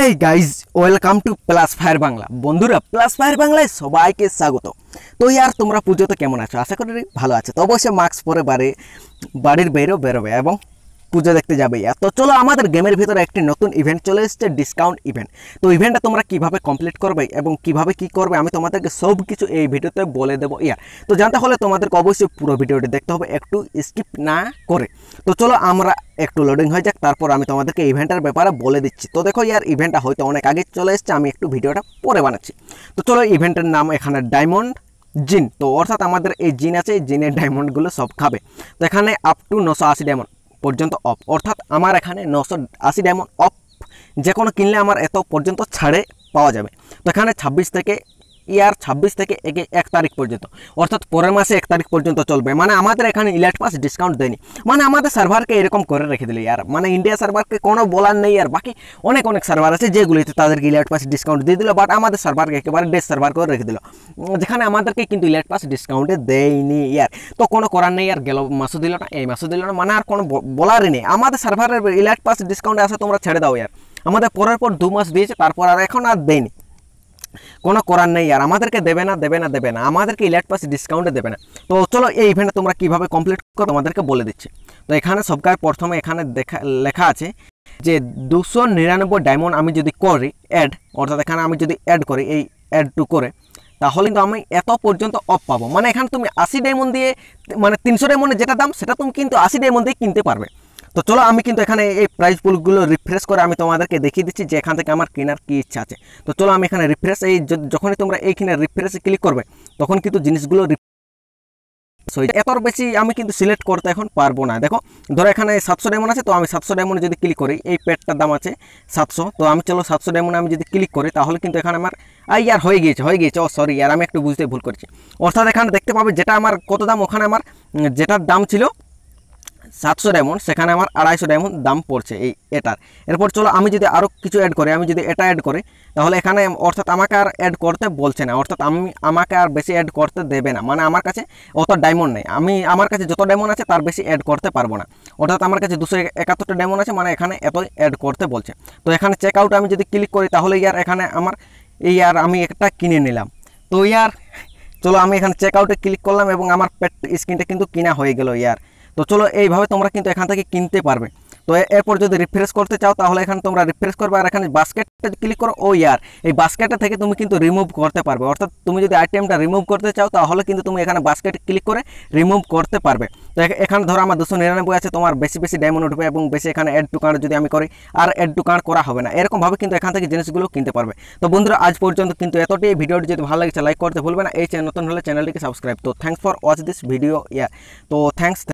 hey guys welcome to plus fire Bangla বন্ধুরা plus fire বাংলায় সবাইকে স্বাগত তো ইয়ার তোমরা পুজোতে কেমন আছো আশা করি ভালো আছো তো অবশ্যই মাস্ক পরে বাড়ি বাড়ির বেরো বেরোবে এবং পুজো দেখতে যাবে তো চলো আমাদের গেমের ভিতরে একটি নতুন ইভেন্ট চলে এসেছে ডিসকাউন্ট ইভেন্ট তো ইভেন্টটা তোমরা কিভাবে কমপ্লিট করবে এবং কিভাবে কি করবে আমি তোমাদেরকে সব কিছু এই ভিডিওতে বলে দেবো ইয়ার তো জানতে হলে তোমাদেরকে অবশ্যই পুরো ভিডিওটি দেখতে হবে একটু স্কিপ না করে তো চলো আমরা একটু লোডিং হয়ে যাক তারপর আমি তোমাদেরকে ইভেন্টের ব্যাপারে বলে দিচ্ছি তো দেখো ইয়ার ইভেন্টটা হয়তো অনেক আগে চলে এসেছে আমি একটু ভিডিওটা পরে বানাচ্ছি তো চলো ইভেন্টের নাম এখানে ডায়মন্ড জিন তো অর্থাৎ আমাদের এই জিন আছে এই জিনের ডায়মন্ডগুলো সব খাবে তো এখানে আপ টু নশো আশি ডায়মন্ড পর্যন্ত অফ অর্থাৎ আমার এখানে নশো আশি ডায়মন্ড অফ যে কোনো কিনলে আমার এত পর্যন্ত ছাড়ে পাওয়া যাবে তো এখানে ছাব্বিশ থেকে ইয়ার ছাব্বিশ থেকে এক তারিখ পর্যন্ত অর্থাৎ পরের মাসে এক তারিখ পর্যন্ত চলবে মানে আমাদের এখানে ইলেট পাস ডিসকাউন্ট দেয়নি মানে আমাদের সার্ভারকে এরকম করে রেখে দিলে ইয়ার মানে ইন্ডিয়া সার্ভারকে কোনো বলার নেই আর বাকি অনেক অনেক সার্ভার আছে যেগুলিতে তাদেরকে ইলেট পাস ডিসকাউন্ট দিয়ে দিল বাট আমাদের সার্ভারকে একেবারে ডেস সার্ভার করে রেখে দিল যেখানে আমাদেরকে কিন্তু ইলেট পাস ডিসকাউন্টে দেয়নি ইয়ার তো কোনো করার নেই আর গেল মাসও দিল না এই মাসও দিল না মানে আর কোনো বলারই নেই আমাদের সার্ভারের ইলেট পাস ডিসকাউন্টে আসে তোমরা ছেড়ে দাও ইয়ার আমাদের পরের পর দু মাস দিয়েছে তারপর আর এখন আর দেয়নি কোনো করার নেই আর আমাদেরকে দেবে না দেবে না দেবে না আমাদেরকে ইলেট পাস ডিসকাউন্টে দেবে না তো চলো এই ইভেন্টটা তোমরা কীভাবে কমপ্লিট করো তোমাদেরকে বলে দিচ্ছি তো এখানে সবকার প্রথমে এখানে দেখা লেখা আছে যে দুশো নিরানব্বই ডায়মন্ড আমি যদি করি অ্যাড অর্থাৎ এখানে আমি যদি অ্যাড করি এই অ্যাড টু করে তাহলে কিন্তু আমি এত পর্যন্ত অফ পাবো মানে এখানে তুমি আশি ডায়মন্ড দিয়ে মানে তিনশো ডায়মন্ডের যেটা দাম সেটা তুমি কিন্তু আশি ডায়মন্ড দিয়ে কিনতে পারবে তো চলো আমি কিন্তু এখানে এই প্রাইস পুলগুলো রিফ্রেশ করে আমি তোমাদেরকে দেখিয়ে দিচ্ছি যে এখান থেকে আমার কেনার কী ইচ্ছা আছে তো চলো আমি এখানে রিফ্রেশ এই যখনই তোমরা এইখানে রিফ্রেশে ক্লিক করবে তখন কিন্তু জিনিসগুলো এতর বেশি আমি কিন্তু সিলেক্ট করতে এখন পারবো না দেখো ধরো এখানে সাতশো ডায়মন্ড আছে তো আমি সাতশো ডায়মন্ড যদি ক্লিক করি এই প্যাডটার দাম আছে সাতশো তো আমি চলো সাতশো ডায়মন্ড আমি যদি ক্লিক করি তাহলে কিন্তু এখানে আমার আই আর হয়ে গিয়েছে হয়ে গিয়েছে ও সরি আর আমি একটু বুঝতে ভুল করছি অর্থাৎ এখানে দেখতে পাবে যেটা আমার কত দাম ওখানে আমার যেটার দাম ছিল সাতশো ডায়মন্ড সেখানে আমার আড়াইশো ডায়মন্ড দাম পড়ছে এই এটার এরপর চলো আমি যদি আরও কিছু অ্যাড করি আমি যদি এটা অ্যাড করি তাহলে এখানে অর্থাৎ আমাকে আর অ্যাড করতে বলছে না অর্থাৎ আমি আমাকে আর বেশি অ্যাড করতে দেবে না মানে আমার কাছে অত ডায়মন্ড নেই আমি আমার কাছে যত ডায়মন্ড আছে তার বেশি অ্যাড করতে পারবো না অর্থাৎ আমার কাছে দুশো একাত্তরটা ডায়মন্ড আছে মানে এখানে এতই অ্যাড করতে বলছে তো এখানে চেক আউট আমি যদি ক্লিক করি তাহলে ইয়ার এখানে আমার এই আর আমি একটা কিনে নিলাম তো ইয়ার চলো আমি এখানে চেক আউটে ক্লিক করলাম এবং আমার পেট স্ক্রিনটা কিন্তু কিনা হয়ে গেল ইয়ার তো চলো এইভাবে তোমরা কিন্তু এখান থেকে কিনতে পারবে তো এরপর যদি রিফ্রেশ করতে চাও তাহলে এখানে তোমরা রিফ্রেশ করবে আর এখানে বাস্কেটটা ক্লিক করো ও oh ইয়ার এই বাস্কেটটা থেকে তুমি কিন্তু রিমুভ করতে পারবে অর্থাৎ তুমি যদি আইটেমটা রিমুভ করতে চাও তাহলে কিন্তু তুমি এখানে বাস্কেট ক্লিক করে রিমুভ করতে পারবে তো এখানে ধরো আমার দুশো নিরানব্বই আছে তোমার বেশি বেশি ডায়মন্ড উঠবে এবং বেশি এখানে অ্যাড টু কার্ড যদি আমি করি আর অ্যাড টু কার্ড করা হবে না এরকমভাবে কিন্তু এখান থেকে জিনিসগুলো কিনতে পারবে তো বন্ধুরা আজ পর্যন্ত কিন্তু এতটি ভিডিওটি যদি ভালো লাগছে লাইক করতে ভুলবে না এই চ্যানেল নতুন হলে চ্যানেলটিকে সাবস্ক্রাইব তো thanks for watch this video ইয়ার তো থ্যাংকস